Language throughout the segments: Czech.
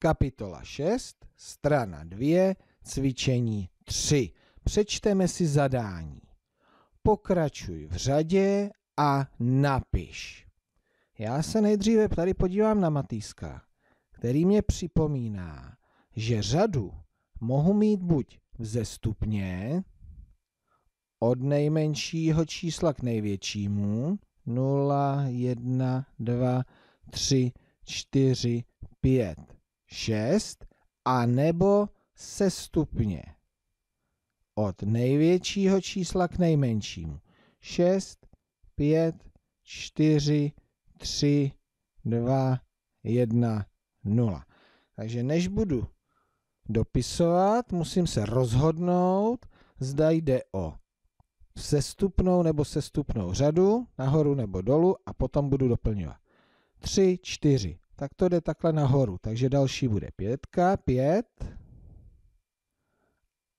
Kapitola 6, strana 2, cvičení 3. Přečteme si zadání. Pokračuj v řadě a napiš. Já se nejdříve tady podívám na Matýska, který mě připomíná, že řadu mohu mít buď vzestupně, od nejmenšího čísla k největšímu, 0, 1, 2, 3, 4, 5 6 a nebo se stupně. Od největšího čísla k nejmenšímu. 6, 5, 4, 3, 2, 1, 0. Takže než budu dopisovat, musím se rozhodnout, zda jde o sestupnou nebo sestupnou řadu, nahoru nebo dolů a potom budu doplňovat. 3, 4, tak to jde takhle nahoru. Takže další bude pětka, pět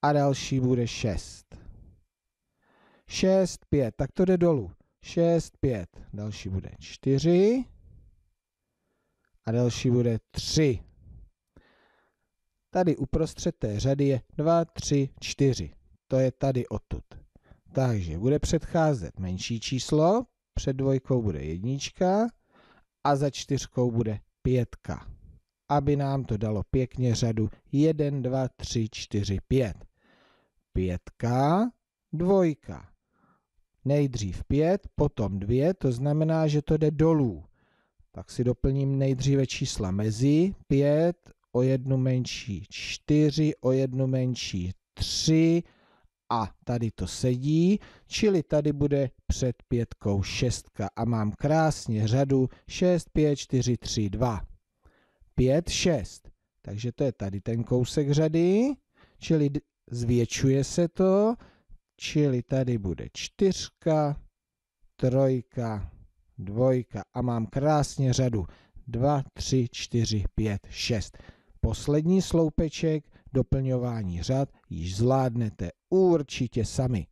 a další bude šest. Šest, pět, tak to jde dolů. Šest, pět, další bude čtyři a další bude tři. Tady uprostřed té řady je dva, tři, čtyři. To je tady odtud. Takže bude předcházet menší číslo, před dvojkou bude jednička a za čtyřkou bude pětka, aby nám to dalo pěkně řadu 1, 2, 3, 4, 5. Pětka, dvojka. Nejdřív pět, potom dvě, to znamená, že to jde dolů. Tak si doplním nejdříve čísla mezi, pět o jednu menší čtyři, o jednu menší tři, a tady to sedí, čili tady bude před pětkou šestka a mám krásně řadu 6, 5, 4, 3, 2. 5, 6. Takže to je tady ten kousek řady, čili zvětšuje se to, čili tady bude čtyřka, trojka, dvojka a mám krásně řadu 2, 3, 4, 5, 6. Poslední sloupeček doplňování řad již zvládnete určitě sami.